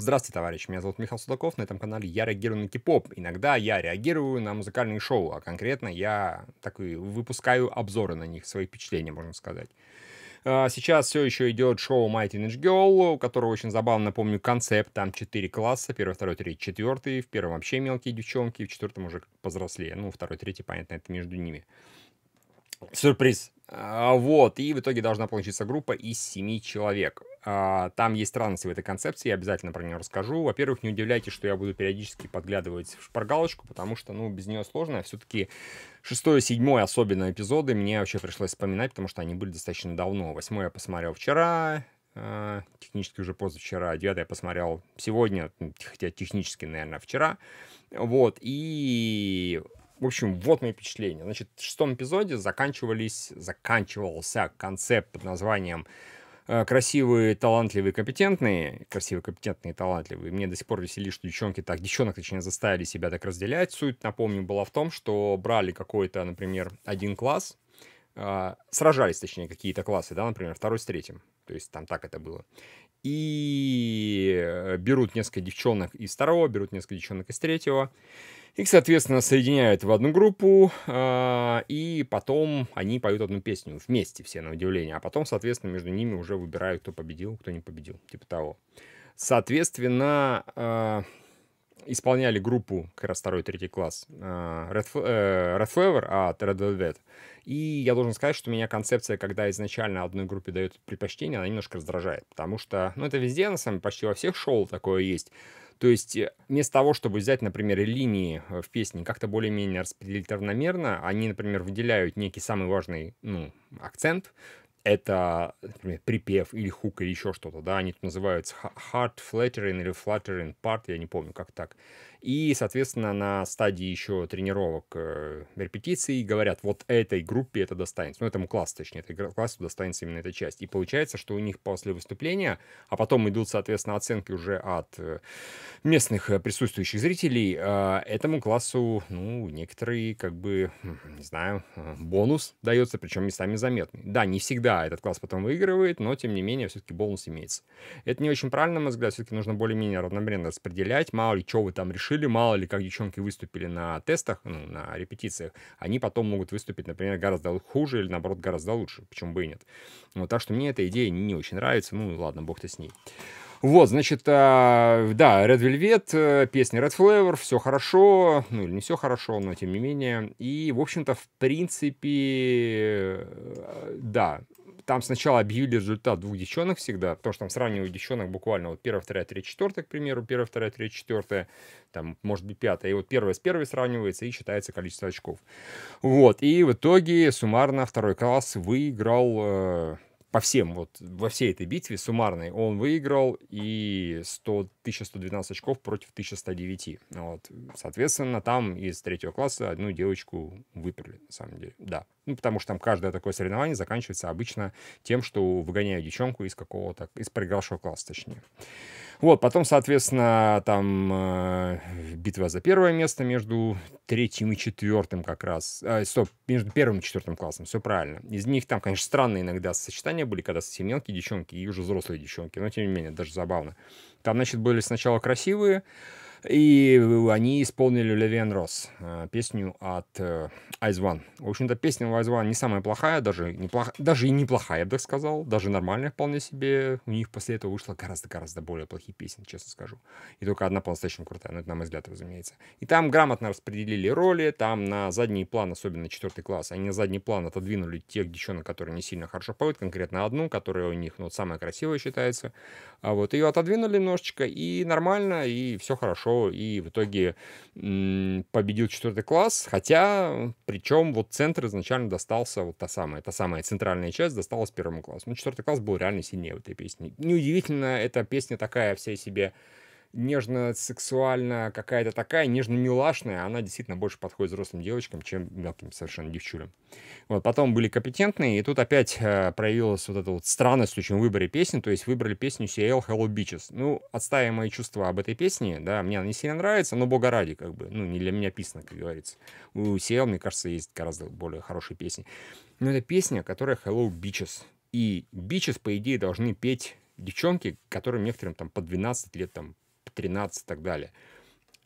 Здравствуйте, товарищи, меня зовут Михаил Судаков, на этом канале я реагирую на кипоп. Иногда я реагирую на музыкальные шоу, а конкретно я так и выпускаю обзоры на них, свои впечатления, можно сказать. А, сейчас все еще идет шоу My Teenage Girl, у которого очень забавно, Напомню концепт. Там четыре класса, первый, второй, третий, четвертый. В первом вообще мелкие девчонки, в четвертом уже повзрослее. Ну, второй, третий, понятно, это между ними. Сюрприз. А, вот, и в итоге должна получиться группа из семи человек. А, там есть странности в этой концепции, я обязательно про нее расскажу. Во-первых, не удивляйтесь, что я буду периодически подглядывать в шпаргалочку, потому что, ну, без нее сложно. все-таки шестой, седьмой особенно эпизоды мне вообще пришлось вспоминать, потому что они были достаточно давно. Восьмой я посмотрел вчера, а, технически уже позавчера, девятый я посмотрел сегодня, хотя технически, наверное, вчера. Вот, и в общем, вот мои впечатления. Значит, в шестом эпизоде заканчивались, заканчивался концепт под названием э, красивые, талантливые, компетентные, красивые, компетентные, талантливые. Мне до сих пор весели, что девчонки так, девчонок, точнее, заставили себя так разделять. Суть, напомню, была в том, что брали какой-то, например, один класс, э, сражались, точнее, какие-то классы, да, например, второй с третьим. То есть там так это было. И э, берут несколько девчонок из второго, берут несколько девчонок из третьего. Их, соответственно, соединяют в одну группу, а, и потом они поют одну песню вместе, все на удивление. А потом, соответственно, между ними уже выбирают, кто победил, кто не победил, типа того. Соответственно, а, исполняли группу, как раз второй и третий класс, э, Red, э, Red Fever а от Red Velvet. И я должен сказать, что у меня концепция, когда изначально одной группе дают предпочтение, она немножко раздражает, потому что, ну, это везде, на самом деле, почти во всех шоу такое есть. То есть э, вместо того, чтобы взять, например, линии в песне как-то более-менее распределить равномерно, они, например, выделяют некий самый важный ну, акцент, это, например, припев или хук или еще что-то, да, они тут называются hard flattering или flattering part, я не помню, как так. И, соответственно, на стадии еще тренировок, э, репетиций говорят, вот этой группе это достанется. Ну, этому классу, точнее, этой классу достанется именно эта часть. И получается, что у них после выступления, а потом идут, соответственно, оценки уже от э, местных э, присутствующих зрителей, а, этому классу, ну, некоторые, как бы, не знаю, бонус дается, причем местами заметный. Да, не всегда этот класс потом выигрывает, но, тем не менее, все-таки бонус имеется. Это не очень правильно, на мой взгляд, все-таки нужно более-менее равномерно распределять. Мало ли, что вы там решили решили, мало ли, как девчонки выступили на тестах, ну, на репетициях, они потом могут выступить, например, гораздо хуже или, наоборот, гораздо лучше, почему бы и нет. Вот, так что мне эта идея не очень нравится, ну, ладно, бог ты с ней. Вот, значит, а, да, Red Velvet, э, песня Red Flavor, все хорошо, ну или не все хорошо, но тем не менее. И, в общем-то, в принципе, э, да, там сначала объявили результат двух девчонок всегда, потому что там сравнивают девчонок буквально вот первая, вторая, третья, четвертая, к примеру, первая, вторая, третья, четвертая, там, может быть, пятая. И вот первая с первой сравнивается и считается количество очков. Вот, и в итоге суммарно второй класс выиграл э, по всем, вот во всей этой битве суммарной, он выиграл и 100, 1112 очков против 1109. Вот. Соответственно, там из третьего класса одну девочку выперли, на самом деле. Да. Ну, потому что там каждое такое соревнование заканчивается обычно тем, что выгоняют девчонку из какого-то, из проигравшего класса, точнее. Вот, потом, соответственно, там э, битва за первое место между третьим и четвертым как раз. Э, стоп, между первым и четвертым классом, все правильно. Из них там, конечно, странные иногда сочетания ранее были, когда все мелкие девчонки и уже взрослые девчонки, но тем не менее, даже забавно. Там, значит, были сначала красивые, и они исполнили Левен Рос, э, песню от Ice э, One. В общем-то, песня у Ice One не самая плохая, даже, неплох... даже и неплохая, я бы так сказал, даже нормальная вполне себе. У них после этого вышло гораздо-гораздо более плохие песни, честно скажу. И только одна по-настоящему крутая, но это, на мой взгляд, разумеется. И там грамотно распределили роли, там на задний план, особенно четвертый класс, они на задний план отодвинули тех девчонок, которые не сильно хорошо поют, конкретно одну, которая у них ну, самая красивая считается. А вот ее отодвинули немножечко, и нормально, и все хорошо шоу и в итоге победил четвертый класс, хотя причем вот центр изначально достался, вот та самая, та самая центральная часть досталась первому классу. Ну, четвертый класс был реально сильнее в этой песне. Неудивительно, эта песня такая вся себе нежно-сексуально какая-то такая, нежно-милашная, она действительно больше подходит взрослым девочкам, чем мелким совершенно девчулям. Вот, потом были компетентные, и тут опять э, проявилась вот эта вот странность очень в выборе песни, то есть выбрали песню CL Hello Bitches. Ну, отставим мои чувства об этой песне, да, мне она не сильно нравится, но бога ради, как бы, ну, не для меня писано, как говорится. У CL, мне кажется, есть гораздо более хорошие песни. Но это песня, которая Hello Bitches. И Bitches, по идее, должны петь девчонки, которым некоторым там по 12 лет, там, 13 и так далее.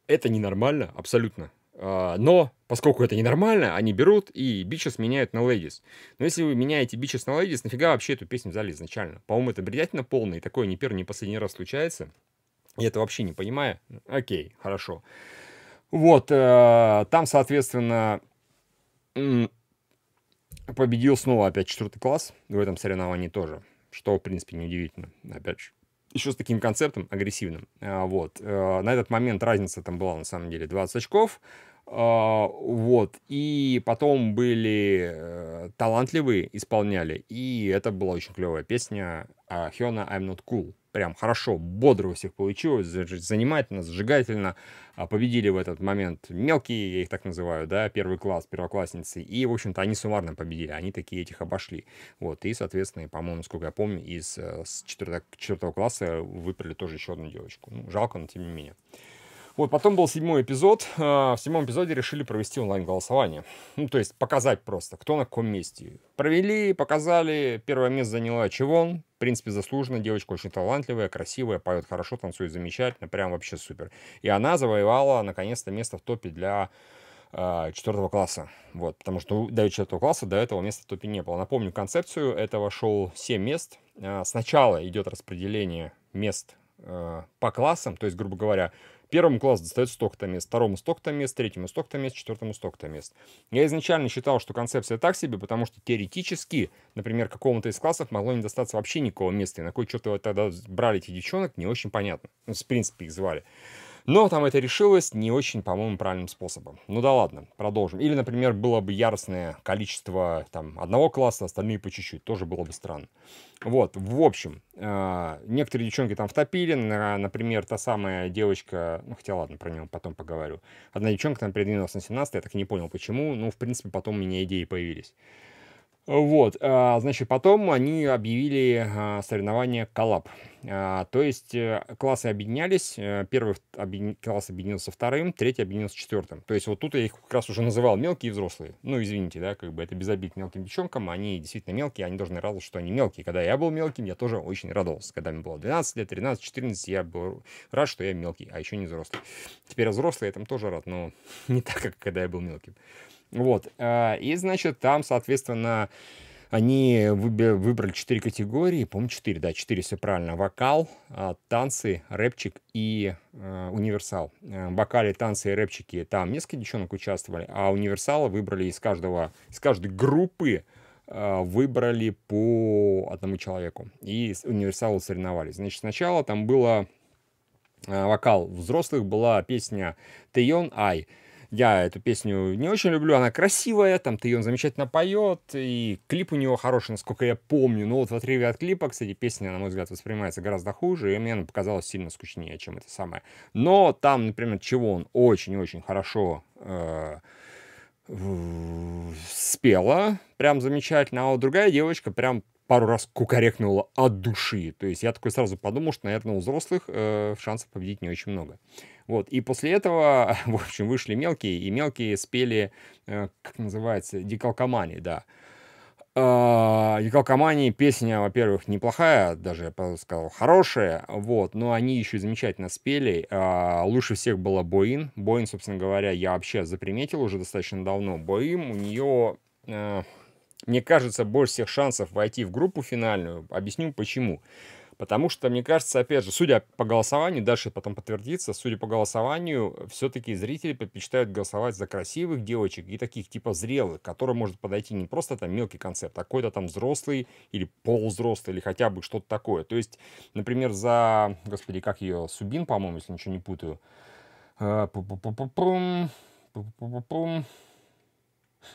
Это ненормально, абсолютно. А, но поскольку это ненормально, они берут и бичес меняют на ледис Но если вы меняете бичес на лейдис, нафига вообще эту песню взяли изначально? По-моему, это бредятина полная, и такое не первый, не последний раз случается. Я это вообще не понимаю. Окей, хорошо. Вот, э, там, соответственно, победил снова опять четвертый класс в этом соревновании тоже, что, в принципе, неудивительно, опять же еще с таким концептом агрессивным. А, вот. Э, на этот момент разница там была, на самом деле, 20 очков. А, вот. И потом были э, талантливые, исполняли. И это была очень клевая песня а, Хёна «I'm not cool». Прям хорошо, бодро у всех получилось, занимательно, зажигательно. А, победили в этот момент мелкие, я их так называю, да, первый класс, первоклассницы. И, в общем-то, они суммарно победили, они такие этих обошли. Вот, и, соответственно, по-моему, сколько я помню, из э, четвертого класса выбрали тоже еще одну девочку. Ну, жалко, но тем не менее. Вот, потом был седьмой эпизод. А, в седьмом эпизоде решили провести онлайн-голосование. Ну, то есть показать просто, кто на каком месте. Провели, показали. Первое место заняла Чивон, В принципе, заслуженно. Девочка очень талантливая, красивая, поет хорошо, танцует замечательно. Прям вообще супер. И она завоевала, наконец-то, место в топе для а, четвертого класса. Вот, потому что до четвертого класса до этого места в топе не было. Напомню концепцию. Этого шоу 7 мест. А, сначала идет распределение мест по классам, то есть, грубо говоря, Первому классу достается столько-то мест, второму столько-то мест, третьему столько-то мест, четвертому столько-то мест. Я изначально считал, что концепция так себе, потому что теоретически, например, какому-то из классов могло не достаться вообще никакого места. И на кой черт его тогда брали эти девчонок, не очень понятно. Ну, в принципе, их звали. Но там это решилось не очень, по-моему, правильным способом. Ну да ладно, продолжим. Или, например, было бы яростное количество там одного класса, остальные по чуть-чуть. Тоже было бы странно. Вот, в общем, э, некоторые девчонки там втопили. Например, та самая девочка, ну хотя ладно, про нее потом поговорю. Одна девчонка там передвинулась на 17 я так и не понял почему. Ну, в принципе, потом у меня идеи появились. Вот, а, значит, потом они объявили а, соревнование коллаб. А, то есть э, классы объединялись, э, первый класс объединился вторым, третий объединился четвертым. То есть вот тут я их как раз уже называл мелкие и взрослые. Ну, извините, да, как бы это без обид мелким девчонкам, они действительно мелкие, они должны радоваться, что они мелкие. Когда я был мелким, я тоже очень радовался. Когда мне было 12 лет, 13, 14, я был рад, что я мелкий, а еще не взрослый. Теперь я взрослый, я там тоже рад, но не так, как когда я был мелким. Вот. А, и, значит, там, соответственно, они выбрали четыре категории, по-моему, четыре, да, четыре, все правильно. Вокал, а, танцы, рэпчик и э, универсал. Вокали, танцы и рэпчики, там несколько девчонок участвовали, а универсала выбрали из каждого, из каждой группы э, выбрали по одному человеку. И универсалы соревновались. Значит, сначала там было э, вокал взрослых, была песня «Тэйон Ай», я эту песню не очень люблю, она красивая, там ты ее замечательно поет, и клип у него хороший, насколько я помню. Но вот в отрыве от клипа, кстати, песня, на мой взгляд, воспринимается гораздо хуже, и мне она показалась сильно скучнее, чем это самое. Но там, например, чего он очень-очень хорошо э, спела, прям замечательно, а вот другая девочка прям пару раз кукарекнула от души. То есть я такой сразу подумал, что, наверное, у взрослых э, шансов победить не очень много. Вот. И после этого, в общем, вышли мелкие, и мелкие спели, э, как называется, дикалкомани, да. А, дикалкомани песня, во-первых, неплохая, даже, я бы сказал, хорошая, вот, но они еще замечательно спели. А, Лучше всех была Боин. Боин, собственно говоря, я вообще заприметил уже достаточно давно. Боин у нее э, мне кажется, больше всех шансов войти в группу финальную. Объясню почему. Потому что, мне кажется, опять же, судя по голосованию, дальше потом подтвердится, судя по голосованию, все-таки зрители предпочитают голосовать за красивых девочек и таких типа зрелых, которым может подойти не просто там мелкий концепт, а какой-то там взрослый или полувзрослый, или хотя бы что-то такое. То есть, например, за, господи, как ее, Субин, по-моему, если ничего не путаю. Э,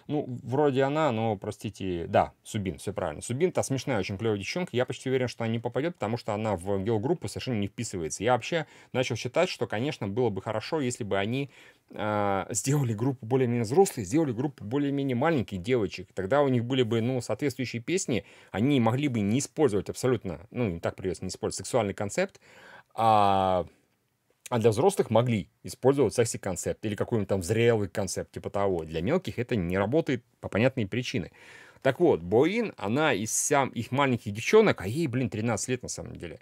ну, вроде она, но, простите, да, Субин, все правильно. Субин-то смешная, очень клевая девчонка. Я почти уверен, что она не попадет, потому что она в геогруппу совершенно не вписывается. Я вообще начал считать, что, конечно, было бы хорошо, если бы они э, сделали группу более-менее взрослой, сделали группу более-менее маленьких девочек. Тогда у них были бы, ну, соответствующие песни. Они могли бы не использовать абсолютно, ну, не так придется, не использовать сексуальный концепт, а а для взрослых могли использовать секси-концепт или какой-нибудь там зрелый концепт типа того. Для мелких это не работает по понятной причине. Так вот, Боин, она из сям их маленьких девчонок, а ей, блин, 13 лет на самом деле.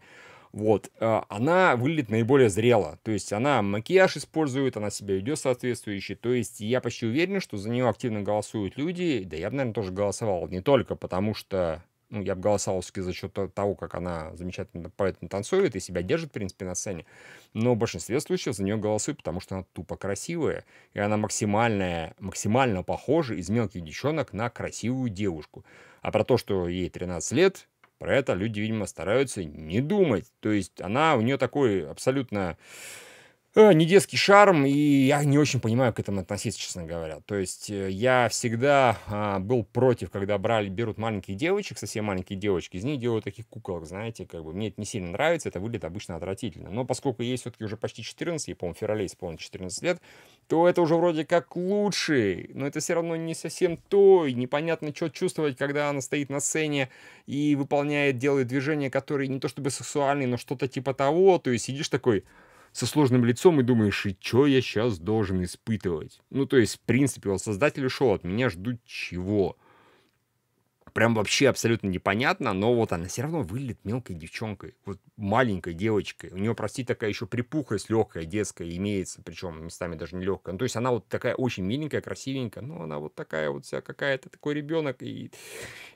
Вот, э, она выглядит наиболее зрело. То есть она макияж использует, она себя ведет соответствующе. То есть я почти уверен, что за нее активно голосуют люди. Да я, наверное, тоже голосовал. Не только потому, что ну, я бы голосовал все-таки за счет того, как она замечательно поэтому танцует и себя держит, в принципе, на сцене. Но в большинстве случаев за нее голосуют, потому что она тупо красивая, и она максимально, максимально похожа из мелких девчонок на красивую девушку. А про то, что ей 13 лет, про это люди, видимо, стараются не думать. То есть она, у нее такой абсолютно Э, не детский шарм, и я не очень понимаю, к этому относиться, честно говоря. То есть э, я всегда э, был против, когда брали, берут маленьких девочек, совсем маленькие девочки, из них делают таких куколок, знаете, как бы мне это не сильно нравится, это выглядит обычно отвратительно. Но поскольку ей все-таки уже почти 14, я, по-моему, в феврале исполнилось 14 лет, то это уже вроде как лучше, но это все равно не совсем то, и непонятно, что чувствовать, когда она стоит на сцене и выполняет, делает движения, которые не то чтобы сексуальные, но что-то типа того, то есть сидишь такой, со сложным лицом и думаешь, и что я сейчас должен испытывать? Ну, то есть, в принципе, вот создатели шоу от меня ждут чего? Прям вообще абсолютно непонятно, но вот она все равно выглядит мелкой девчонкой, вот маленькой девочкой. У нее, прости, такая еще припухость легкая, детская имеется, причем местами даже не легкая. Ну, то есть она вот такая очень миленькая, красивенькая, но она вот такая вот вся какая-то, такой ребенок. И,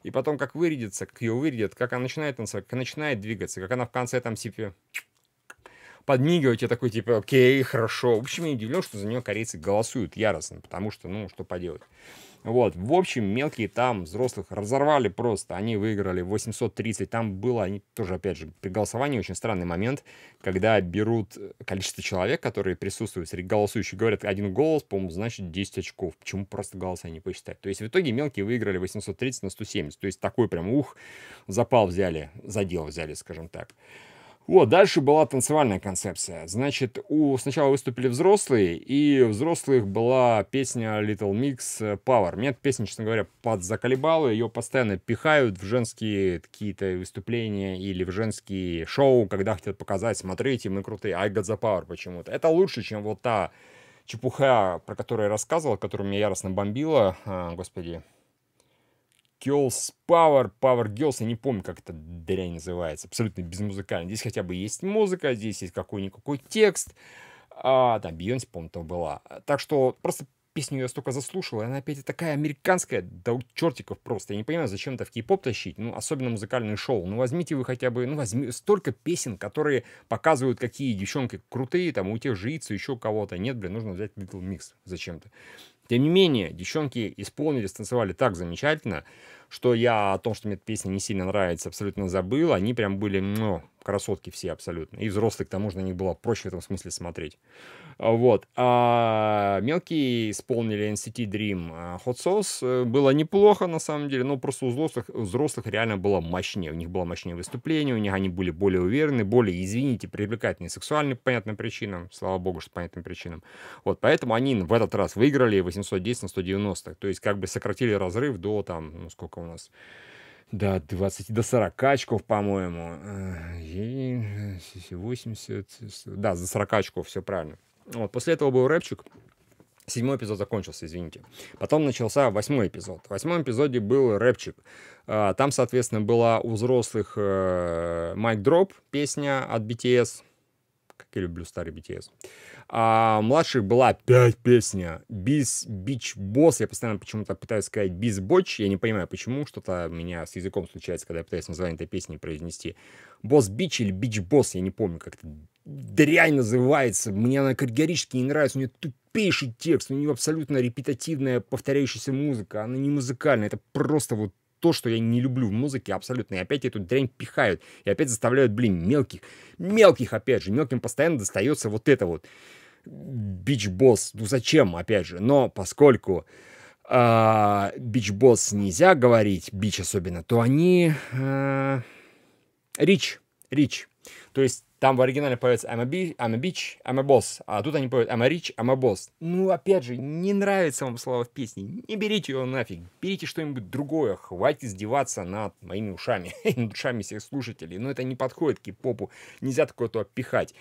и потом как вырядится, как ее вырядят, как она начинает танцевать, как она начинает двигаться, как она в конце там себе подмигивать. Я такой, типа, окей, хорошо. В общем, я удивлен, что за нее корейцы голосуют яростно, потому что, ну, что поделать. Вот, в общем, мелкие там взрослых разорвали просто, они выиграли 830, там было, они тоже, опять же, при голосовании очень странный момент, когда берут количество человек, которые присутствуют среди голосующих, говорят, один голос, по-моему, значит 10 очков, почему просто голоса не посчитать? То есть в итоге мелкие выиграли 830 на 170, то есть такой прям, ух, запал взяли, задел взяли, скажем так. Вот дальше была танцевальная концепция. Значит, у сначала выступили взрослые, и у взрослых была песня Little Mix э, Power. Меня эта песня, честно говоря, подзаколебала. Ее постоянно пихают в женские какие-то выступления или в женские шоу, когда хотят показать, смотрите, мы крутые, I got the power почему-то. Это лучше, чем вот та чепуха, про которую я рассказывал, которую меня яростно бомбила. А, господи, Girls Power, Power Girls, я не помню, как это дрянь называется, абсолютно безмузыкально. Здесь хотя бы есть музыка, здесь есть какой-никакой текст, а, там Бейонсе, по-моему, там была. Так что просто песню я столько заслушал, и она опять такая американская, да у чертиков просто. Я не понимаю, зачем это в кей-поп тащить, ну, особенно музыкальные шоу. Ну, возьмите вы хотя бы, ну, возьми столько песен, которые показывают, какие девчонки крутые, там, у тех же Ицу, еще у кого-то. Нет, блин, нужно взять Little Mix зачем-то. Тем не менее, девчонки исполнили, станцевали так замечательно, что я о том, что мне эта песня не сильно нравится, абсолютно забыл. Они прям были, ну, красотки все абсолютно. И взрослые, к тому же, на них было проще в этом смысле смотреть. Вот. А мелкие исполнили NCT Dream. А Hot Sauce э, было неплохо, на самом деле, но просто у взрослых, у взрослых реально было мощнее. У них было мощнее выступление, у них они были более уверены, более, извините, привлекательнее, сексуально по понятным причинам. Слава богу, что по понятным причинам. Вот, поэтому они в этот раз выиграли 810 на 190. То есть как бы сократили разрыв до там, ну сколько у нас до 20, до 40 очков, по-моему. Э, и 80, да, за 40 очков, все правильно. Вот, после этого был рэпчик. Седьмой эпизод закончился, извините. Потом начался восьмой эпизод. В восьмом эпизоде был рэпчик. А, там, соответственно, была у взрослых Майк э, Дроп песня от BTS. Как я люблю старый BTS. А младших была пять песня "Биз Бич Босс. Я постоянно почему-то пытаюсь сказать "Биз Боч. Я не понимаю, почему. Что-то меня с языком случается, когда я пытаюсь название этой песни произнести. Босс Бич или Бич Босс. Я не помню, как это дрянь называется. Мне она категорически не нравится. У нее тупейший текст, у нее абсолютно репетативная повторяющаяся музыка. Она не музыкальная, это просто вот то, что я не люблю в музыке абсолютно. И опять эту дрянь пихают. И опять заставляют, блин, мелких. Мелких, опять же. Мелким постоянно достается вот это вот. Бич-босс. Ну зачем, опять же. Но поскольку э, а, бич-босс нельзя говорить, бич особенно, то они... Э, рич. Рич. То есть там в оригинале поется I'm a, bi- I'm a bitch, I'm a boss, а тут они поют I'm a rich, I'm a boss. Ну, опять же, не нравится вам слово в песне, не берите его нафиг, берите что-нибудь другое, хватит издеваться над моими ушами над ушами всех слушателей, но ну, это не подходит к попу, нельзя такое-то опихать.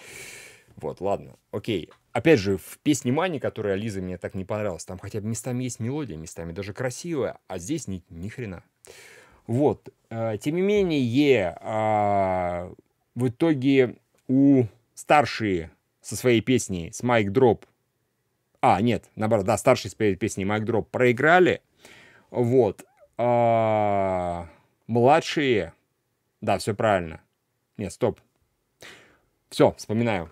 Вот, ладно, окей. Опять же, в песне Мани, которая Лиза мне так не понравилась, там хотя бы местами есть мелодия, местами даже красивая, а здесь ни, ни хрена. Вот. Э, тем не менее, а, в итоге у старшие со своей песней с Майк Дроп. А, нет, наоборот, да, старшие с своей песней Майк Дроп проиграли. Вот. А, младшие. Да, все правильно. Нет, стоп. Все, вспоминаю.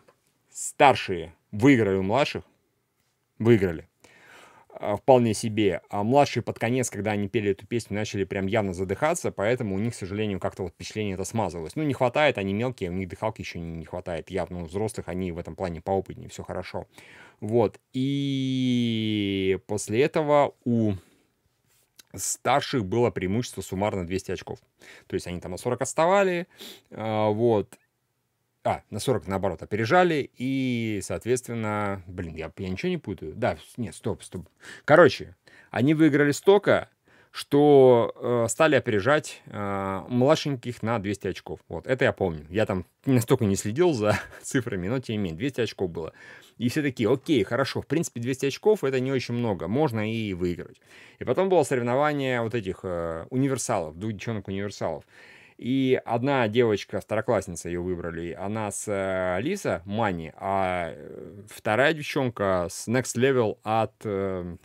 Старшие выиграли у младших. Выиграли. А, вполне себе. А младшие под конец, когда они пели эту песню, начали прям явно задыхаться, поэтому у них, к сожалению, как-то вот впечатление это смазалось. Ну, не хватает, они мелкие, у них дыхалки еще не хватает. Явно у взрослых они в этом плане поопытнее, все хорошо. Вот. И после этого у старших было преимущество суммарно 200 очков. То есть они там на 40 отставали, а, вот, а, на 40, наоборот, опережали, и, соответственно... Блин, я, я ничего не путаю. Да, нет, стоп, стоп. Короче, они выиграли столько, что э, стали опережать э, младшеньких на 200 очков. Вот, это я помню. Я там настолько не следил за цифрами, но тем не менее, 200 очков было. И все такие, окей, хорошо, в принципе, 200 очков это не очень много, можно и выиграть. И потом было соревнование вот этих э, универсалов, девчонок-универсалов. И одна девочка, второклассница ее выбрали, она с э, Лиза, Мани, а э, вторая девчонка с Next Level от, э,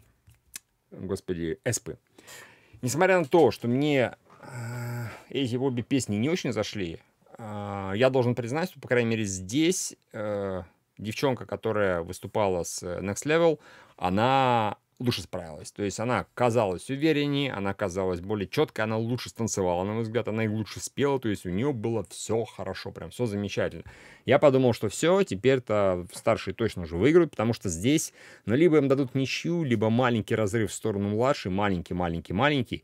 господи, Эспы. Несмотря на то, что мне а, эти обе песни не очень зашли, а, я должен признать, что, по крайней мере, здесь девчонка, которая выступала с Next Level, она лучше справилась. То есть она казалась увереннее, она казалась более четкой, она лучше станцевала, на мой взгляд, она и лучше спела, то есть у нее было все хорошо, прям все замечательно. Я подумал, что все, теперь-то старшие точно уже выиграют, потому что здесь, ну, либо им дадут ничью, либо маленький разрыв в сторону младшей, маленький, маленький, маленький.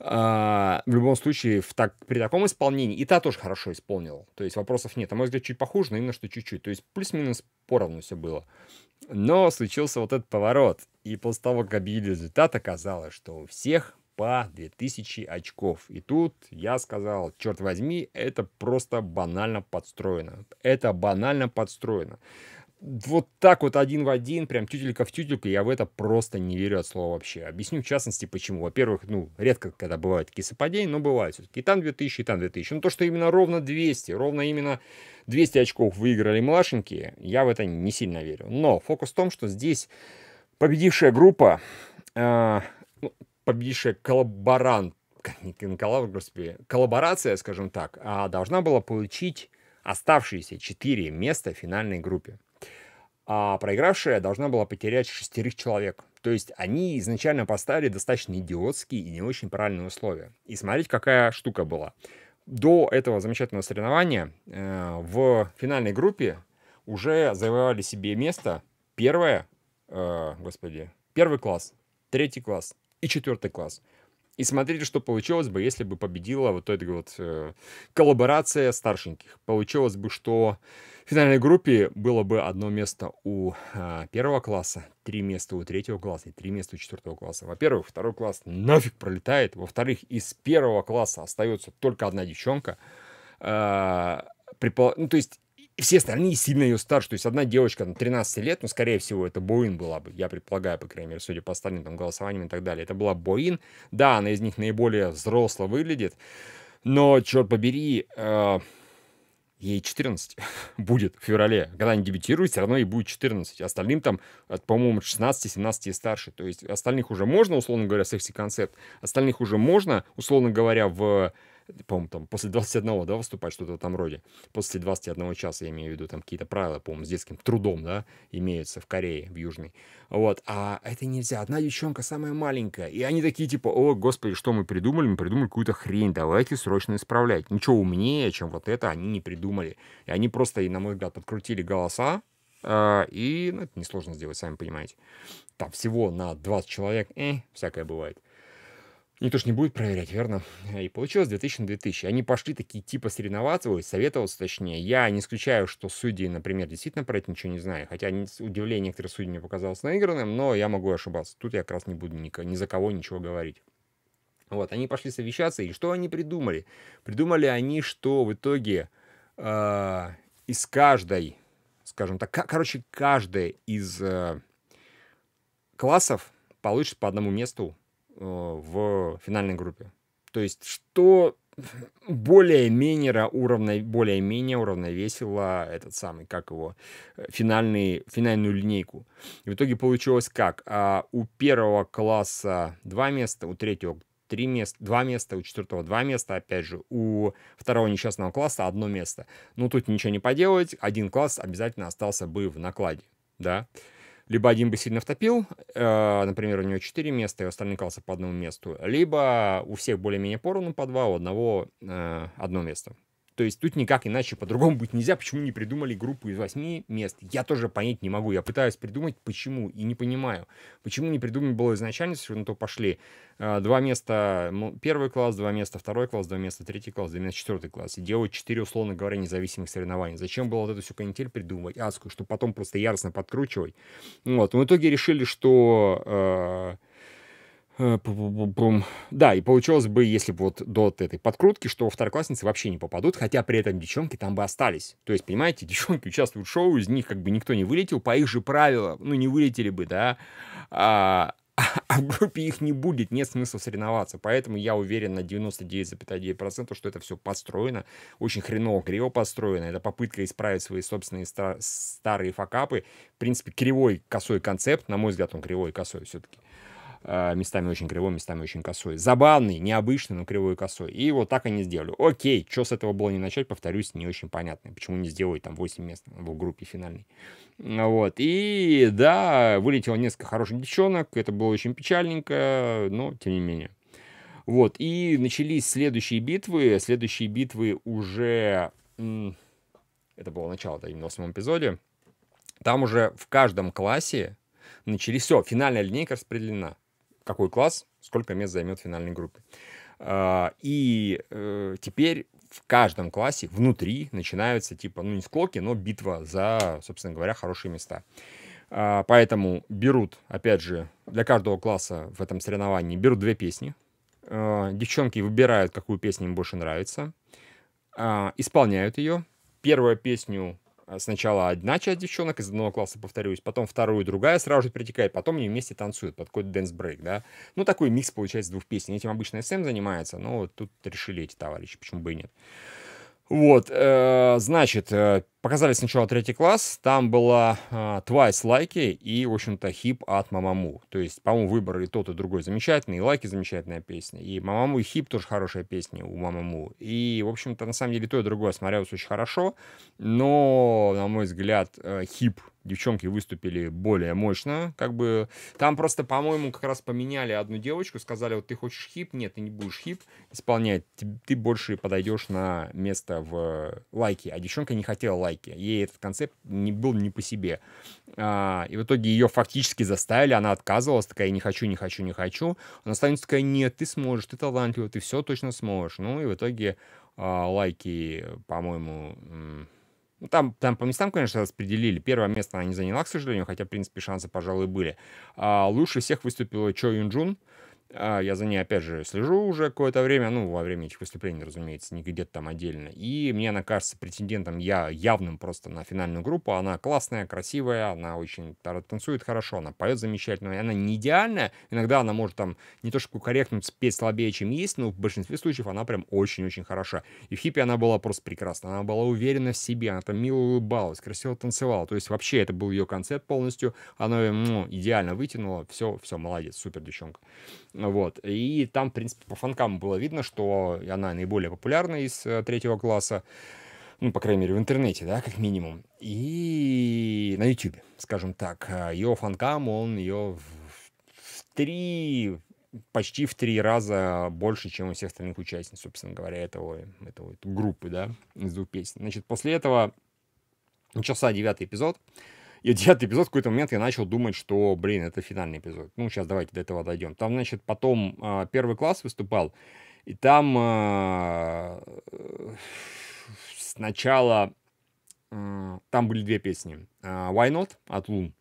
А, в любом случае, в так, при таком исполнении, и та тоже хорошо исполнила. То есть вопросов нет. а мой взгляд, чуть похуже, но именно что чуть-чуть. То есть плюс-минус поровну все было. Но случился вот этот поворот. И после того, как объявили результат, оказалось, что у всех по 2000 очков. И тут я сказал, черт возьми, это просто банально подстроено. Это банально подстроено вот так вот один в один, прям тютелька в тютельку, я в это просто не верю от слова вообще. Объясню в частности, почему. Во-первых, ну, редко когда бывают такие совпадения, но бывают все-таки. И там 2000, и там 2000. Но ну, то, что именно ровно 200, ровно именно 200 очков выиграли младшенькие, я в это не сильно верю. Но фокус в том, что здесь победившая группа, э, победившая коллаборант, не коллабор, господи, коллаборация, скажем так, а должна была получить оставшиеся четыре места в финальной группе а проигравшая должна была потерять шестерых человек. То есть они изначально поставили достаточно идиотские и не очень правильные условия. И смотрите, какая штука была. До этого замечательного соревнования э, в финальной группе уже завоевали себе место первое, э, господи, первый класс, третий класс и четвертый класс. И смотрите, что получилось бы, если бы победила вот эта вот э, коллаборация старшеньких. Получилось бы, что в финальной группе было бы одно место у э, первого класса, три места у третьего класса и три места у четвертого класса. Во-первых, второй класс нафиг пролетает. Во-вторых, из первого класса остается только одна девчонка. Э, припол... Ну, то есть и все остальные сильно ее старше. То есть одна девочка на 13 лет, ну, скорее всего, это Боин была бы, я предполагаю, по крайней мере, судя по остальным там голосованиям и так далее. Это была Боин. Да, она из них наиболее взросло выглядит, но, черт побери, э, ей 14 будет в феврале. Когда они дебютируют, все равно ей будет 14. Остальным там, э, по-моему, 16-17 и старше. То есть остальных уже можно, условно говоря, секси-концепт. Остальных уже можно, условно говоря, в по-моему, там после 21, да, выступать, что-то в этом роде. После 21 часа, я имею в виду, там какие-то правила, по-моему, с детским трудом, да, имеются в Корее, в Южной. Вот, а это нельзя. Одна девчонка самая маленькая. И они такие, типа, о, господи, что мы придумали? Мы придумали какую-то хрень, давайте срочно исправлять. Ничего умнее, чем вот это, они не придумали. И они просто, на мой взгляд, подкрутили голоса, а, и ну, это несложно сделать, сами понимаете. Там всего на 20 человек, э, всякое бывает никто же не будет проверять, верно? И получилось 2000 на 2000. Они пошли такие типа соревноваться, ой, советоваться точнее. Я не исключаю, что судьи, например, действительно про это ничего не знаю, хотя удивление некоторых судей мне показалось наигранным, но я могу ошибаться. Тут я как раз не буду ни, ни за кого ничего говорить. Вот, они пошли совещаться, и что они придумали? Придумали они, что в итоге э, из каждой, скажем так, короче, каждая из э, классов получит по одному месту Э, в финальной группе. То есть, что более-менее уравно, более-менее уравновесило этот самый, как его, э, финальный, финальную линейку. И в итоге получилось как? А у первого класса два места, у третьего три места, два места, у четвертого два места, опять же, у второго несчастного класса одно место. Ну, тут ничего не поделать, один класс обязательно остался бы в накладе, да. Да либо один бы сильно втопил, э, например, у него 4 места, и остальные остальных по одному месту, либо у всех более-менее поровну по два, у одного э, одно место. То есть тут никак иначе по-другому быть нельзя. Почему не придумали группу из восьми мест? Я тоже понять не могу. Я пытаюсь придумать, почему, и не понимаю. Почему не придумано было изначально, что на то пошли а, два места ну, первый класс, два места второй класс, два места третий класс, два места четвертый класс. И делать четыре, условно говоря, независимых соревнований. Зачем было вот эту всю канитель придумывать адскую, чтобы потом просто яростно подкручивать? Вот. В итоге решили, что а, Э, да, и получилось бы, если бы вот до этой подкрутки, что второклассницы вообще не попадут, хотя при этом девчонки там бы остались. То есть, понимаете, девчонки участвуют в шоу, из них как бы никто не вылетел, по их же правилам, ну, не вылетели бы, да, а, а в группе их не будет, нет смысла соревноваться. Поэтому я уверен на 99,9%, что это все построено, очень хреново криво построено. Это попытка исправить свои собственные стар- старые факапы. В принципе, кривой косой концепт, на мой взгляд, он кривой косой все-таки. Э, местами очень кривой, местами очень косой. Забавный, необычный, но кривой и косой. И вот так они сделали. Окей, что с этого было не начать, повторюсь, не очень понятно. Почему не сделали там 8 мест в группе финальной. Ну вот. И да, вылетело несколько хороших девчонок. Это было очень печальненько, но тем не менее. Вот. И начались следующие битвы. Следующие битвы уже... Это было начало, да, именно в самом эпизоде. Там уже в каждом классе начались... Все, финальная линейка распределена какой класс, сколько мест займет в финальной группе. А, и э, теперь в каждом классе внутри начинаются типа, ну не склоки, но битва за, собственно говоря, хорошие места. А, поэтому берут, опять же, для каждого класса в этом соревновании берут две песни. А, девчонки выбирают, какую песню им больше нравится, исполняют ее. Первую песню Э, сначала одна часть девчонок из одного класса, повторюсь, потом вторую, другая сразу же перетекает, потом они вместе танцуют под какой-то дэнс-брейк, да. Ну, такой микс получается двух песен. Этим обычно СМ занимается, но вот тут решили эти товарищи, почему бы и нет. Вот, э, значит, э, Показали сначала третий класс, там была э, Twice лайки и, в общем-то, хип от Мамаму. То есть, по-моему, выбрали и тот, и другой замечательный, и лайки замечательная песня, и Мамаму, и хип тоже хорошая песня у Мамаму. И, в общем-то, на самом деле, то и другое смотрелось очень хорошо, но, на мой взгляд, э, хип девчонки выступили более мощно, как бы там просто, по-моему, как раз поменяли одну девочку, сказали, вот ты хочешь хип, нет, ты не будешь хип исполнять, ты, ты больше подойдешь на место в лайке, а девчонка не хотела лайки лайки. Ей этот концепт не был не по себе. А, и в итоге ее фактически заставили, она отказывалась, такая, не хочу, не хочу, не хочу. Она станет такая, нет, ты сможешь, ты талантливый, ты все точно сможешь. Ну и в итоге а, лайки, по-моему, ну, там, там по местам, конечно, распределили. Первое место она не заняла, к сожалению, хотя, в принципе, шансы, пожалуй, были. А, лучше всех выступила Чо Юнджун. А я за ней, опять же, слежу уже какое-то время, ну, во время этих выступлений, разумеется, не где-то там отдельно. И мне она кажется претендентом я явным просто на финальную группу. Она классная, красивая, она очень танцует хорошо, она поет замечательно, и она не идеальная. Иногда она может там не то чтобы корректно спеть слабее, чем есть, но в большинстве случаев она прям очень-очень хороша. И в хиппе она была просто прекрасна, она была уверена в себе, она там мило улыбалась, красиво танцевала. То есть вообще это был ее концепт полностью, она ну, идеально вытянула, все, все, молодец, супер девчонка. Вот. И там, в принципе, по фанкам было видно, что она наиболее популярна из э, третьего класса. Ну, по крайней мере, в интернете, да, как минимум. И на YouTube, скажем так. А ее фанкам, он ее в три почти в три раза больше, чем у всех остальных участниц, собственно говоря, этого, этого, этого группы, да, из двух песен. Значит, после этого начался девятый эпизод. И девятый эпизод в какой-то момент я начал думать, что, блин, это финальный эпизод. Ну, сейчас давайте до этого дойдем. Там, значит, потом э, первый класс выступал, и там э, сначала э, там были две песни. А, Why Not от Лун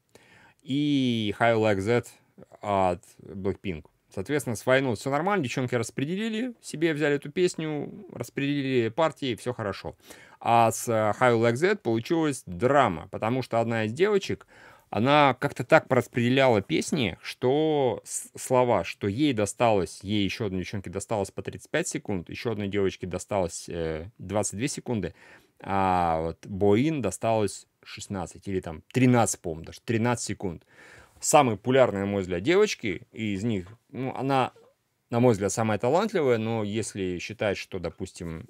и High Like That от Blackpink. Соответственно, с войну все нормально, девчонки распределили, себе взяли эту песню, распределили партии, все хорошо. А с э, How Like That получилась драма, потому что одна из девочек, она как-то так распределяла песни, что слова, что ей досталось, ей еще одной девчонке досталось по 35 секунд, еще одной девочке досталось 22 э, секунды, а вот Боин досталось 16 или там 13, помню, даже 13 секунд самые популярные, на мой взгляд, девочки, и из них, ну, она, на мой взгляд, самая талантливая, но если считать, что, допустим,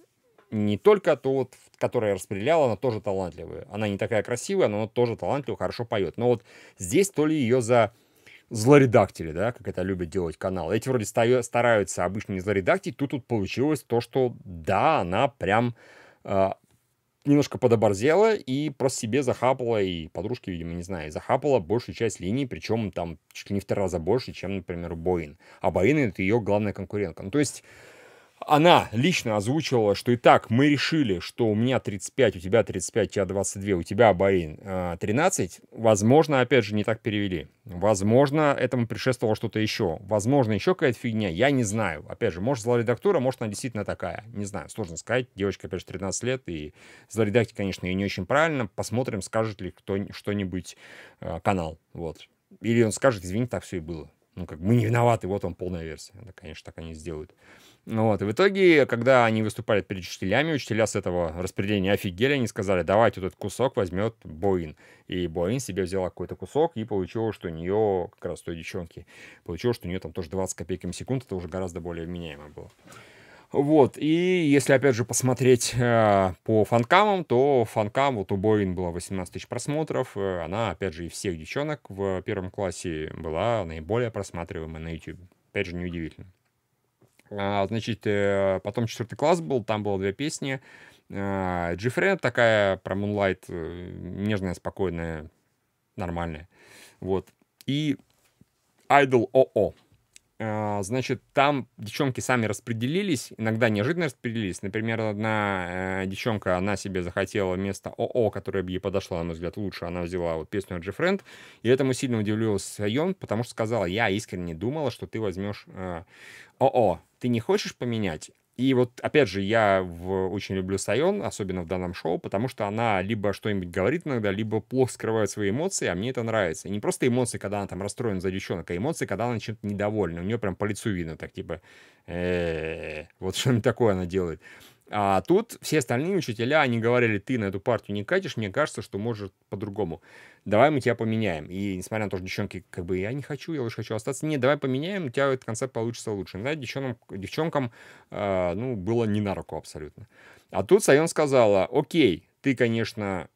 не только то, вот, которая распределяла, она тоже талантливая. Она не такая красивая, но она тоже талантливая, хорошо поет. Но вот здесь то ли ее за злоредактили, да, как это любят делать канал. Эти вроде стараются обычно не злоредактить, тут тут получилось то, что да, она прям а, немножко подоборзела и просто себе захапала, и подружки, видимо, не знаю, захапала большую часть линий, причем там чуть ли не в три раза больше, чем, например, Боин. А Боин — это ее главная конкурентка. Ну, то есть она лично озвучивала, что и так мы решили, что у меня 35, у тебя 35, у тебя 22, у тебя, Барин, а, 13. Возможно, опять же, не так перевели. Возможно, этому предшествовало что-то еще. Возможно, еще какая-то фигня, я не знаю. Опять же, может, редактора, может, она действительно такая. Не знаю, сложно сказать. Девочка, опять же, 13 лет, и злоредактить, конечно, ее не очень правильно. Посмотрим, скажет ли кто что-нибудь а, канал. Вот. Или он скажет, извините, так все и было. Ну, как мы не виноваты, вот он полная версия. Да, конечно, так они сделают. Вот, и в итоге, когда они выступали перед учителями, учителя с этого распределения офигели, они сказали, давайте этот кусок возьмет Боин. И Боин себе взяла какой-то кусок и получилось, что у нее, как раз той девчонки, получилось, что у нее там тоже 20 копеек в секунду, это уже гораздо более вменяемо было. Вот, и если, опять же, посмотреть э, по фанкамам, то фанкам, вот у Боин было 18 тысяч просмотров, э, она, опять же, и всех девчонок в первом классе была наиболее просматриваемой на YouTube. Опять же, неудивительно. А, значит, э, потом четвертый класс был, там было две песни. А, Джифре такая про Moonlight, э, нежная, спокойная, нормальная. Вот. И Idol ОО. А, значит, там девчонки сами распределились, иногда неожиданно распределились. Например, одна э, девчонка, она себе захотела место ОО, которая бы ей подошла, на мой взгляд, лучше, она взяла вот песню от g И этому сильно удивился Йон, потому что сказала, я искренне думала, что ты возьмешь э, ОО. Ты не хочешь поменять? И вот, опять же, я в, очень люблю Сайон, особенно в данном шоу, потому что она либо что-нибудь говорит иногда, либо плохо скрывает свои эмоции, а мне это нравится. И не просто эмоции, когда она там расстроена за девчонок, а эмоции, когда она чем-то недовольна. У нее прям по лицу видно так, типа, вот что-нибудь такое она делает. А тут все остальные учителя, они говорили, ты на эту партию не катишь, мне кажется, что может по-другому. Давай мы тебя поменяем. И несмотря на то, что девчонки, как бы, я не хочу, я лучше хочу остаться. Нет, давай поменяем, у тебя этот концепт получится лучше. Да, девчонкам, девчонкам э, ну, было не на руку абсолютно. А тут Сайон сказала, окей, ты, конечно,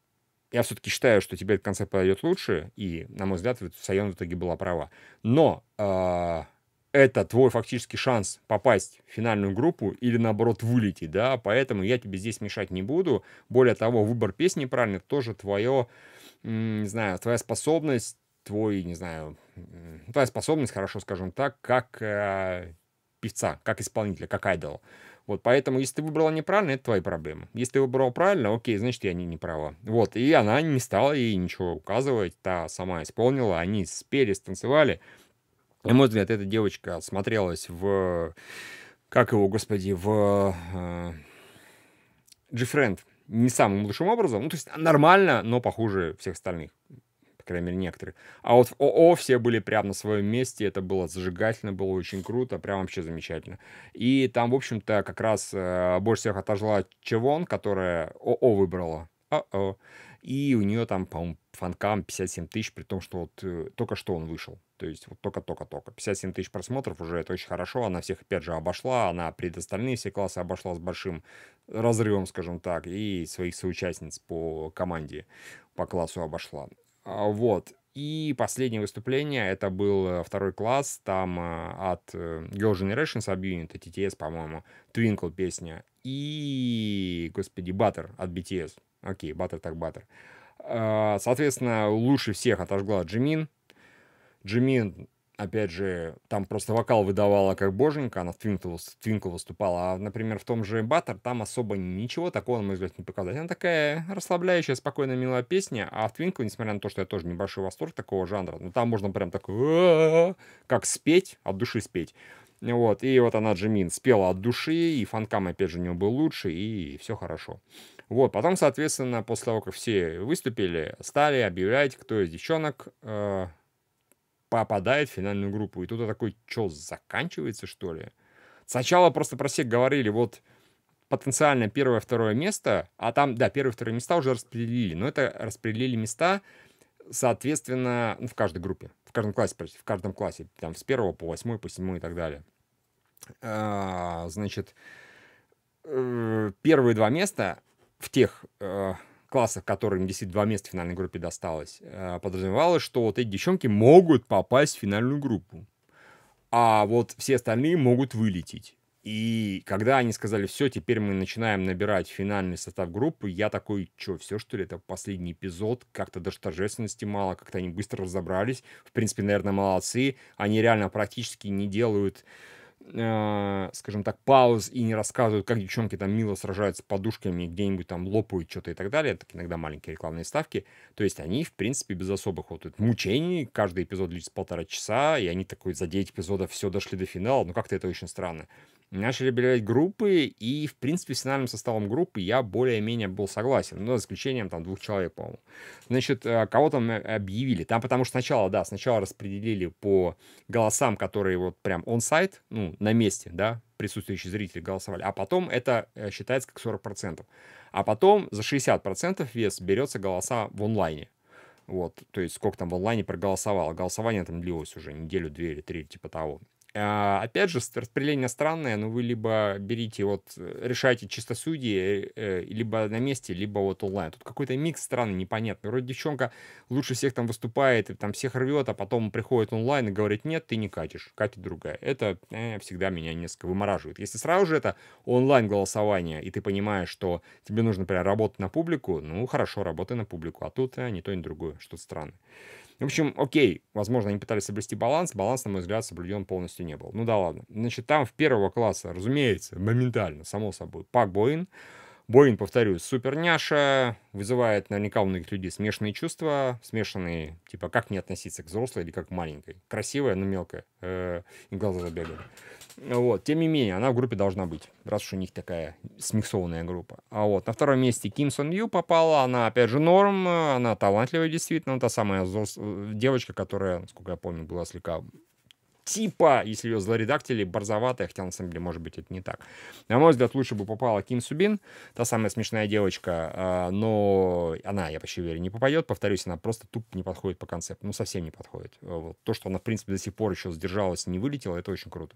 я все-таки считаю, что тебе этот концепт подойдет лучше, и, на мой взгляд, Сайон в итоге была права. Но э, это твой фактически шанс попасть в финальную группу или наоборот вылететь, да, поэтому я тебе здесь мешать не буду. Более того, выбор песни правильно тоже твое, не знаю, твоя способность, твой, не знаю, твоя способность, хорошо скажем так, как э, певца, как исполнителя, как айдола. Вот, поэтому, если ты выбрала неправильно, это твои проблемы. Если ты выбрала правильно, окей, значит, я не, не права. Вот, и она не стала ей ничего указывать, та сама исполнила, они спели, станцевали, на мой взгляд, эта девочка смотрелась в... Как его, господи, в... джифренд э, Не самым лучшим образом. Ну, то есть нормально, но похуже всех остальных. По крайней мере, некоторых. А вот в ООО все были прямо на своем месте. Это было зажигательно, было очень круто. Прям вообще замечательно. И там, в общем-то, как раз э, больше всех отожгла Чевон, которая ОО выбрала. О-о и у нее там, по-моему, фанкам 57 тысяч, при том, что вот э, только что он вышел. То есть вот только-только-только. 57 тысяч просмотров уже это очень хорошо. Она всех, опять же, обошла. Она пред остальные все классы обошла с большим разрывом, скажем так, и своих соучастниц по команде, по классу обошла. А, вот. И последнее выступление, это был э, второй класс, там э, от э, Girl Generation Subunit, TTS, по-моему, Twinkle песня, и, господи, Butter от BTS. Окей, баттер так баттер. А, соответственно, лучше всех отожгла Джимин. Джимин, опять же, там просто вокал выдавала как боженька, она в твинкл, твинкл выступала. А, например, в том же Баттер там особо ничего такого, на мой взгляд, не показать. Она такая расслабляющая, спокойная, милая песня. А в твинкл, несмотря на то, что я тоже небольшой восторг такого жанра, но ну, там можно прям так, как спеть, от души спеть. Вот, и вот она, Джимин, спела от души, и фанкам, опять же, у нее был лучше, и все хорошо. Вот, потом, соответственно, после того, как все выступили, стали объявлять, кто из девчонок э, попадает в финальную группу. И тут я такой, что, заканчивается, что ли? Сначала просто про всех говорили, вот, потенциально первое, второе место, а там, да, первое, второе места уже распределили, но это распределили места, соответственно, ну, в каждой группе, в каждом классе, почти, в каждом классе, там, с первого по восьмой, по седьмой и так далее. А, значит, э, первые два места в тех э, классах, которым действительно два места в финальной группе досталось, э, подразумевалось, что вот эти девчонки могут попасть в финальную группу. А вот все остальные могут вылететь. И когда они сказали, все, теперь мы начинаем набирать финальный состав группы, я такой, что, все, что ли, это последний эпизод, как-то даже торжественности мало, как-то они быстро разобрались, в принципе, наверное, молодцы, они реально практически не делают а, скажем так, пауз и не рассказывают, как девчонки там мило сражаются подушками, где-нибудь там лопают что-то и так далее. Это иногда маленькие рекламные ставки. То есть они, в принципе, без особых вот мучений. Каждый эпизод длится полтора часа, и они такой за 9 эпизодов все дошли до финала. Ну, как-то это очень странно начали объявлять группы, и, в принципе, с финальным составом группы я более-менее был согласен, но ну, за исключением там двух человек, по-моему. Значит, э, кого там э, объявили? Там потому что сначала, да, сначала распределили по голосам, которые вот прям он-сайт, ну, на месте, да, присутствующие зрители голосовали, а потом это э, считается как 40%. А потом за 60% вес берется голоса в онлайне. Вот, то есть сколько там в онлайне проголосовало. Голосование там длилось уже неделю, две или три, типа того. А, опять же, распределение странное, но вы либо берите, вот, э, решайте чисто судьи, э, либо на месте, либо вот онлайн. Тут какой-то микс странный, непонятный. Вроде девчонка лучше всех там выступает, и там всех рвет, а потом приходит онлайн и говорит, нет, ты не катишь, катит другая. Это э, всегда меня несколько вымораживает. Если сразу же это онлайн-голосование, и ты понимаешь, что тебе нужно, прям работать на публику, ну, хорошо, работай на публику, а тут э, не то, ни другое, что-то странное. В общем, окей, возможно, они пытались соблюсти баланс, баланс, на мой взгляд, соблюден полностью не был. Ну да ладно. Значит, там в первого класса, разумеется, моментально, само собой, Пак Боин, Боин, повторюсь, суперняша, вызывает наверняка у многих людей смешанные чувства, смешанные, типа, как не относиться к взрослой или как к маленькой. Красивая, но мелкая. Э, и глаза забегали. Вот. Тем не менее, она в группе должна быть, раз уж у них такая смиксованная группа. А вот на втором месте Ким Сон Ю попала. Она, опять же, норм. Она талантливая, действительно. Та самая девочка, которая, насколько я помню, была слегка типа, если ее злоредактили, борзоватая, хотя на самом деле, может быть, это не так. На мой взгляд, лучше бы попала Ким Субин, та самая смешная девочка, а, но она, я почти верю, не попадет. Повторюсь, она просто тупо не подходит по концепту, ну, совсем не подходит. Э, вот. То, что она, в принципе, до сих пор еще сдержалась не вылетела, это очень круто.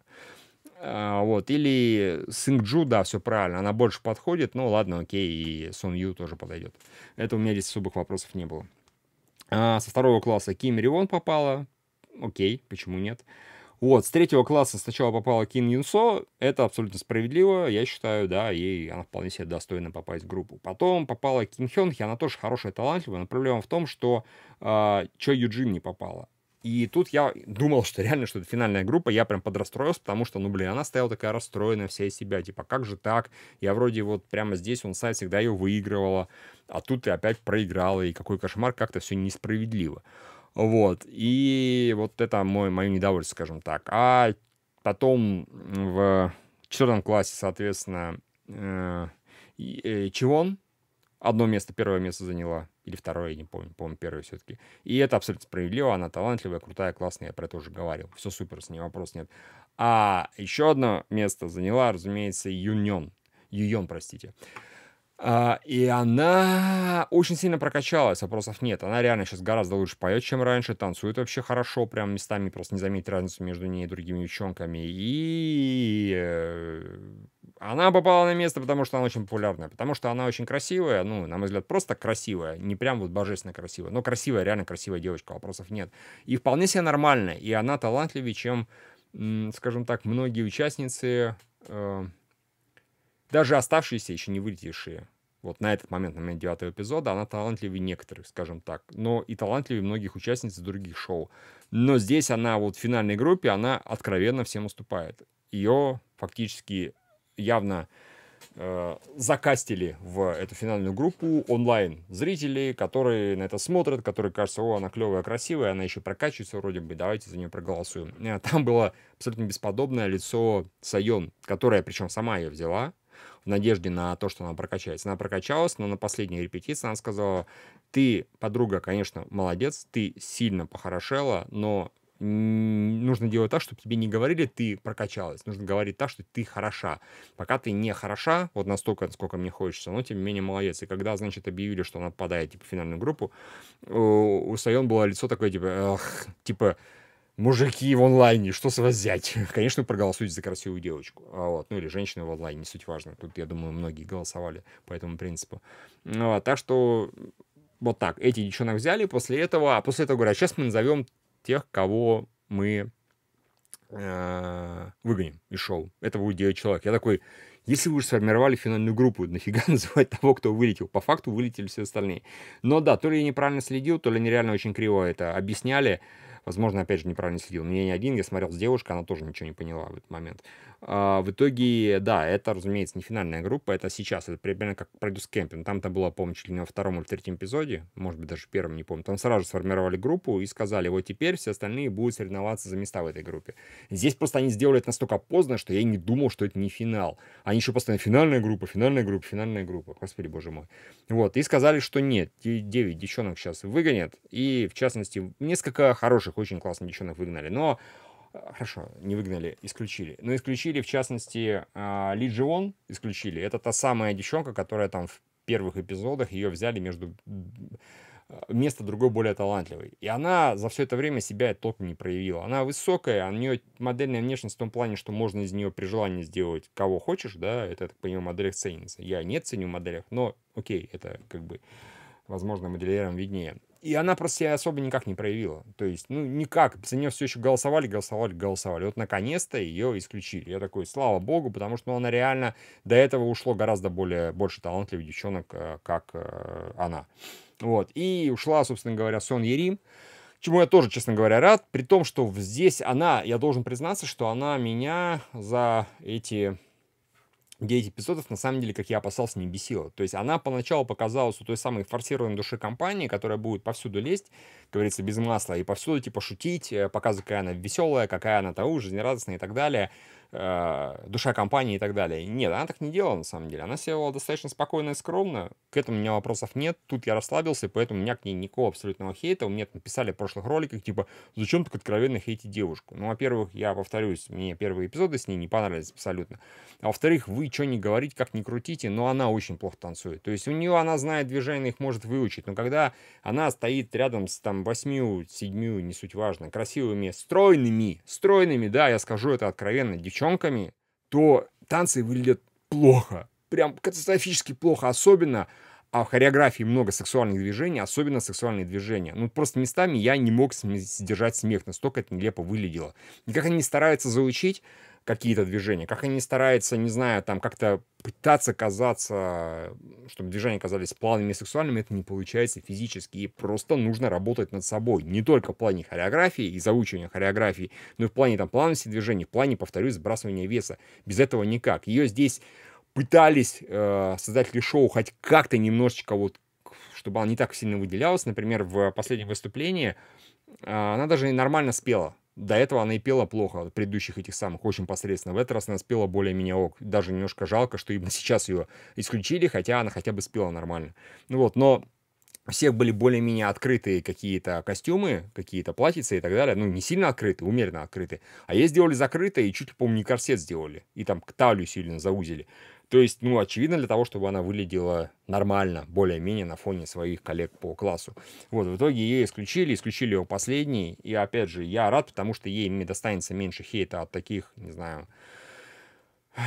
А, вот. Или Сингджу, да, все правильно, она больше подходит, ну ладно, окей, и Сон Ю тоже подойдет. Это у меня здесь особых вопросов не было. А со второго класса Ким Ривон попала, окей, почему нет. Вот, с третьего класса сначала попала Ким Юн Со, это абсолютно справедливо, я считаю, да, ей она вполне себе достойна попасть в группу. Потом попала Ким Хён Хи, она тоже хорошая, талантливая, но проблема в том, что э, Чо Юджин не попала. И тут я думал, что реально, что это финальная группа, я прям подрастроился, потому что, ну, блин, она стояла такая расстроенная вся из себя, типа, «А как же так? Я вроде вот прямо здесь, он сайт всегда ее выигрывала, а тут ты опять проиграла, и какой кошмар, как-то все несправедливо. Вот. И вот это мой, мое недовольство, скажем так. А потом в четвертом классе, соответственно, э, э, Чивон одно место, первое место заняла. Или второе, я не помню, помню, первое все-таки. И это абсолютно справедливо. Она талантливая, крутая, классная, я про это уже говорил. Все супер, с ней вопрос нет. А еще одно место заняла, разумеется, Юнион. Юйон, простите. Э, а, и она очень сильно прокачалась, вопросов нет. Она реально сейчас гораздо лучше поет, чем раньше, танцует вообще хорошо, прям местами просто не заметить разницу между ней и другими девчонками. И э, она попала на место, потому что она очень популярная, потому что она очень красивая, ну, на мой взгляд, просто красивая, не прям вот божественно красивая, но красивая, реально красивая девочка, вопросов нет. И вполне себе нормальная, и она талантливее, чем, скажем так, многие участницы э, даже оставшиеся, еще не вылетевшие, вот на этот момент, на момент девятого эпизода, она талантливее некоторых, скажем так, но и талантливее многих участниц других шоу. Но здесь она вот в финальной группе, она откровенно всем уступает. Ее фактически явно э, закастили в эту финальную группу онлайн зрители, которые на это смотрят, которые кажется, о, она клевая, красивая, она еще прокачивается вроде бы, давайте за нее проголосуем. Э, там было абсолютно бесподобное лицо Сайон, которая причем сама ее взяла, в надежде на то, что она прокачается. Она прокачалась, но на последней репетиции она сказала, ты, подруга, конечно, молодец, ты сильно похорошела, но нужно делать так, чтобы тебе не говорили, ты прокачалась. Нужно говорить так, что ты хороша. Пока ты не хороша, вот настолько, сколько мне хочется, но тем не менее молодец. И когда, значит, объявили, что она попадает, типа, в финальную группу, у Сайон было лицо такое, типа, эх, типа, мужики в онлайне, что с вас взять? Конечно, проголосуйте за красивую девочку. А вот. Ну или женщину в онлайне, не суть важно. Тут, я думаю, многие голосовали по этому принципу. Ну, вот. А так что вот так. Эти девчонок взяли, после этого, а после этого говорят, сейчас мы назовем тех, кого мы э, выгоним из шоу. Это будет 9 человек. Я такой, если вы уже сформировали финальную группу, нафига называть того, кто вылетел? По факту вылетели все остальные. Но да, то ли я неправильно следил, то ли нереально очень криво это объясняли. Возможно, опять же, неправильно следил. Мне не один, я смотрел с девушкой, она тоже ничего не поняла в этот момент. А, в итоге, да, это, разумеется, не финальная группа, это сейчас, это примерно как Produce Camping. Там-то было, помню, чуть ли не во втором или третьем эпизоде, может быть, даже первом, не помню. Там сразу же сформировали группу и сказали, вот теперь все остальные будут соревноваться за места в этой группе. Здесь просто они сделали это настолько поздно, что я не думал, что это не финал. Они еще постоянно финальная группа, финальная группа, финальная группа. Господи, боже мой. Вот, и сказали, что нет, 9 девчонок сейчас выгонят. И, в частности, несколько хороших, очень классных девчонок выгнали. Но а, хорошо, не выгнали, исключили. Но ну, исключили, в частности, а, Ли Джион исключили. Это та самая девчонка, которая там в первых эпизодах ее взяли между а, место другой более талантливой. И она за все это время себя толком не проявила. Она высокая, у нее модельная внешность в том плане, что можно из нее при желании сделать кого хочешь, да, это, я так понимаю, моделях ценится. Я не ценю в моделях, но окей, это как бы, возможно, моделерам виднее. И она просто себя особо никак не проявила. То есть, ну, никак. За нее все еще голосовали, голосовали, голосовали. Вот, наконец-то, ее исключили. Я такой, слава богу, потому что ну, она реально... До этого ушло гораздо более, больше талантливых девчонок, э, как э, она. Вот. И ушла, собственно говоря, Сон Ерим чему я тоже, честно говоря, рад. При том, что здесь она, я должен признаться, что она меня за эти где эпизодов, на самом деле, как я опасался, не бесило. То есть она поначалу показалась у той самой форсированной души компании, которая будет повсюду лезть, как говорится, без масла, и повсюду, типа, шутить, э, показывать, какая она веселая, какая она того, жизнерадостная и так далее. Э, душа компании и так далее. Нет, она так не делала на самом деле. Она себя вела достаточно спокойно и скромно. К этому у меня вопросов нет. Тут я расслабился, и поэтому у меня к ней никакого абсолютного хейта. У меня написали в прошлых роликах, типа, зачем так откровенно хейтить девушку? Ну, во-первых, я повторюсь, мне первые эпизоды с ней не понравились абсолютно. А во-вторых, вы что не говорите, как не крутите, но она очень плохо танцует. То есть у нее она знает движения, их может выучить. Но когда она стоит рядом с там восьмью, седьмью, не суть важно, красивыми, стройными, стройными, да, я скажу это откровенно, девчонки девчонками, то танцы выглядят плохо. Прям катастрофически плохо. Особенно а в хореографии много сексуальных движений, особенно сексуальные движения. Ну, просто местами я не мог сдержать смех, настолько это нелепо выглядело. И как они стараются заучить какие-то движения, как они стараются, не знаю, там как-то пытаться казаться, чтобы движения казались плавными и сексуальными, это не получается физически. И просто нужно работать над собой. Не только в плане хореографии и заучивания хореографии, но и в плане там плавности движений, в плане, повторюсь, сбрасывания веса. Без этого никак. Ее здесь пытались э, создатели шоу хоть как-то немножечко вот, чтобы она не так сильно выделялась. Например, в последнем выступлении э, она даже нормально спела до этого она и пела плохо, предыдущих этих самых, очень посредственно. В этот раз она спела более-менее ок. Даже немножко жалко, что именно сейчас ее исключили, хотя она хотя бы спела нормально. Ну вот, но у всех были более-менее открытые какие-то костюмы, какие-то платьицы и так далее. Ну, не сильно открытые, умеренно открытые. А ей сделали закрытые и чуть ли, помню, не корсет сделали. И там талию сильно заузили. То есть, ну, очевидно, для того, чтобы она выглядела нормально, более-менее на фоне своих коллег по классу. Вот, в итоге ее исключили, исключили его последний. И, опять же, я рад, потому что ей мне достанется меньше хейта от таких, не знаю,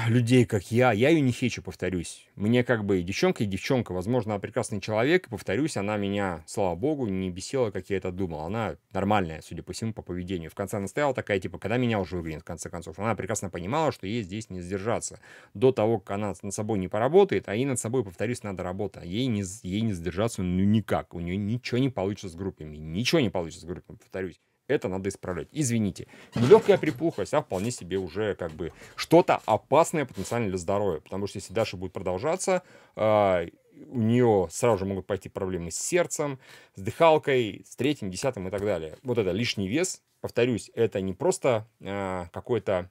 людей, как я, я ее не хечу, повторюсь. Мне как бы девчонка и девчонка, возможно, она прекрасный человек, повторюсь, она меня, слава богу, не бесила, как я это думал. Она нормальная, судя по всему, по поведению. В конце она стояла такая, типа, когда меня уже выгонят, в конце концов. Она прекрасно понимала, что ей здесь не сдержаться. До того, как она над собой не поработает, а ей над собой, повторюсь, надо работа. Ей не, ей не сдержаться ну никак. У нее ничего не получится с группами. Ничего не получится с группами, повторюсь это надо исправлять. Извините, не легкая припухлость, а вполне себе уже как бы что-то опасное потенциально для здоровья. Потому что если дальше будет продолжаться, а, у нее сразу же могут пойти проблемы с сердцем, с дыхалкой, с третьим, десятым и так далее. Вот это лишний вес, повторюсь, это не просто а, какой-то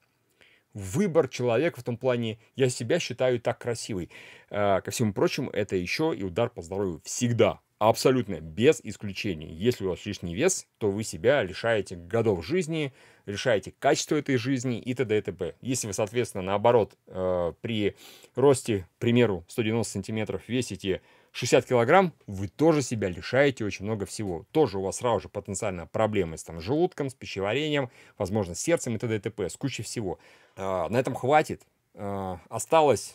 выбор человека в том плане, я себя считаю так красивой. А, ко всему прочему, это еще и удар по здоровью всегда. Абсолютно, без исключений. Если у вас лишний вес, то вы себя лишаете годов жизни, лишаете качества этой жизни и т.д. и т.п. Если вы, соответственно, наоборот, э, при росте, к примеру, 190 сантиметров весите 60 килограмм, вы тоже себя лишаете очень много всего. Тоже у вас сразу же потенциально проблемы с там, желудком, с пищеварением, возможно, с сердцем и т.д. и т.п. с кучей всего. А, на этом хватит. А, осталось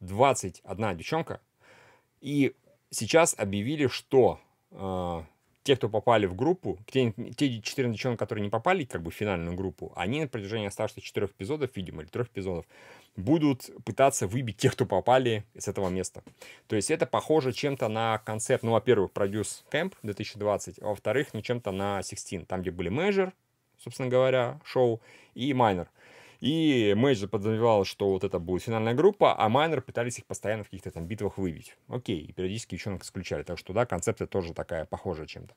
21 девчонка, и сейчас объявили, что э, те, кто попали в группу, те, те 14 девчонок, которые не попали как бы, в финальную группу, они на протяжении оставшихся четырех эпизодов, видимо, или трех эпизодов, будут пытаться выбить тех, кто попали с этого места. То есть это похоже чем-то на концепт, ну, во-первых, Produce Camp 2020, а во-вторых, ну, чем-то на Sixteen, там, где были Major, собственно говоря, шоу, и Minor – и Мейджор подозревал, что вот это будет финальная группа, а Майнер пытались их постоянно в каких-то там битвах выбить. Окей, и периодически девчонок исключали. Так что, да, концепция тоже такая похожая чем-то.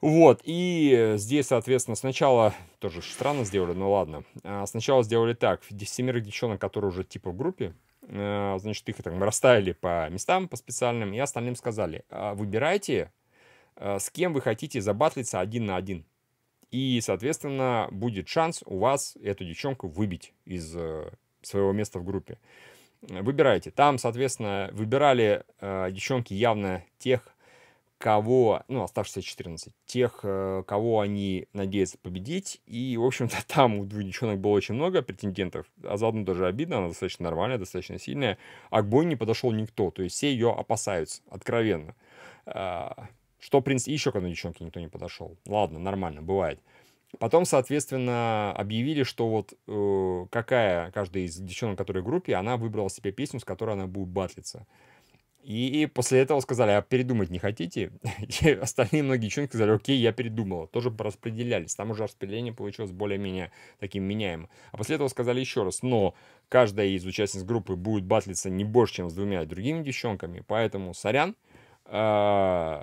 Вот, и э, здесь, соответственно, сначала, тоже странно сделали, но ладно, а, сначала сделали так, семерых девчонок, которые уже типа в группе, э, значит, их там расставили по местам, по специальным, и остальным сказали, «А выбирайте, э, с кем вы хотите забатлиться один на один и, соответственно, будет шанс у вас эту девчонку выбить из э, своего места в группе. Э, выбирайте. Там, соответственно, выбирали э, девчонки явно тех, кого, ну, оставшиеся 14, тех, э, кого они надеются победить. И, в общем-то, там у двух девчонок было очень много претендентов. А заодно даже обидно, она достаточно нормальная, достаточно сильная. А к бою не подошел никто. То есть все ее опасаются, откровенно. А, что, в принципе, еще к одной девчонке никто не подошел. Ладно, нормально, бывает. Потом, соответственно, объявили, что вот э, какая каждая из девчонок, которые в группе, она выбрала себе песню, с которой она будет батлиться. И, и после этого сказали, а передумать не хотите? И остальные многие девчонки сказали, окей, я передумала. Тоже распределялись. Там уже распределение получилось более-менее таким меняемым. А после этого сказали еще раз, но каждая из участниц группы будет батлиться не больше, чем с двумя другими девчонками, поэтому сорян, Э,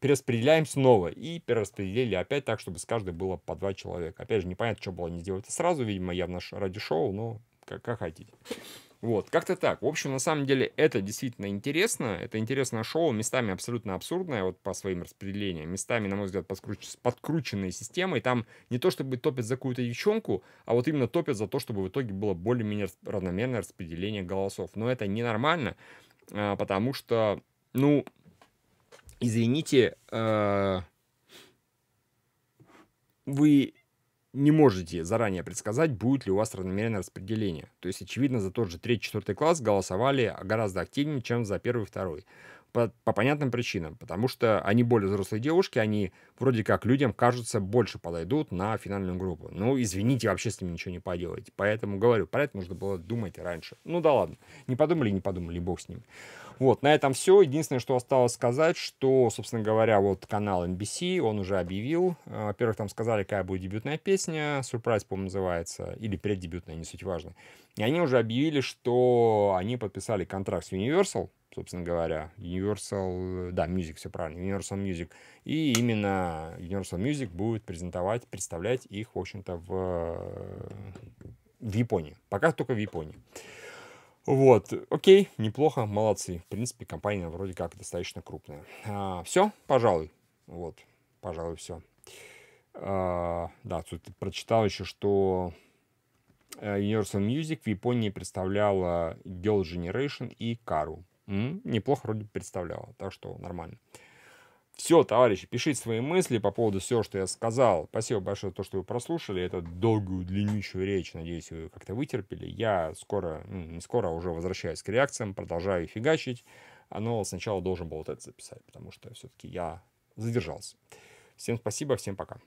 перераспределяем снова и перераспределили опять так, чтобы с каждой было по два человека. Опять же, непонятно, что было не сделать сразу, видимо, явно ради шоу, но как, как хотите. Вот, как-то так. В общем, на самом деле, это действительно интересно. Это интересное шоу, местами абсолютно абсурдное, вот по своим распределениям. Местами, на мой взгляд, подкруч... с подкрученной системой. Там не то, чтобы топят за какую-то девчонку, а вот именно топят за то, чтобы в итоге было более-менее равномерное распределение голосов. Но это ненормально, а, потому что, ну, извините, э, вы не можете заранее предсказать, будет ли у вас равномерное распределение. То есть, очевидно, за тот же 3-4 класс голосовали гораздо активнее, чем за первый и второй. По, по понятным причинам, потому что они более взрослые девушки, они вроде как людям, кажется, больше подойдут на финальную группу. Ну, извините, вообще с ними ничего не поделаете. Поэтому говорю, про это нужно было думать раньше. Ну да ладно, не подумали, не подумали, бог с ними. Вот, на этом все. Единственное, что осталось сказать, что, собственно говоря, вот канал NBC, он уже объявил. Э, во-первых, там сказали, какая будет дебютная песня, сюрприз, по-моему, называется, или преддебютная, не суть важно. И они уже объявили, что они подписали контракт с Universal, собственно говоря, Universal, э, да, Music, все правильно, Universal Music. И именно Universal Music будет презентовать, представлять их, в общем-то, в, э, в Японии. Пока только в Японии. Вот, окей, неплохо, молодцы. В принципе, компания вроде как достаточно крупная. А, все, пожалуй. Вот, пожалуй, все. А, да, тут прочитал еще, что э, Universal Music в Японии представляла Girl Generation и Кару. Неплохо вроде представляла, так что нормально. А, все, товарищи, пишите свои мысли по поводу всего, что я сказал. Спасибо большое за то, что вы прослушали эту долгую, длиннющую речь. Надеюсь, вы как-то вытерпели. Я скоро, ну, не скоро, а уже возвращаюсь к реакциям, продолжаю фигачить. Но сначала должен был вот это записать, потому что все-таки я задержался. Всем спасибо, всем пока.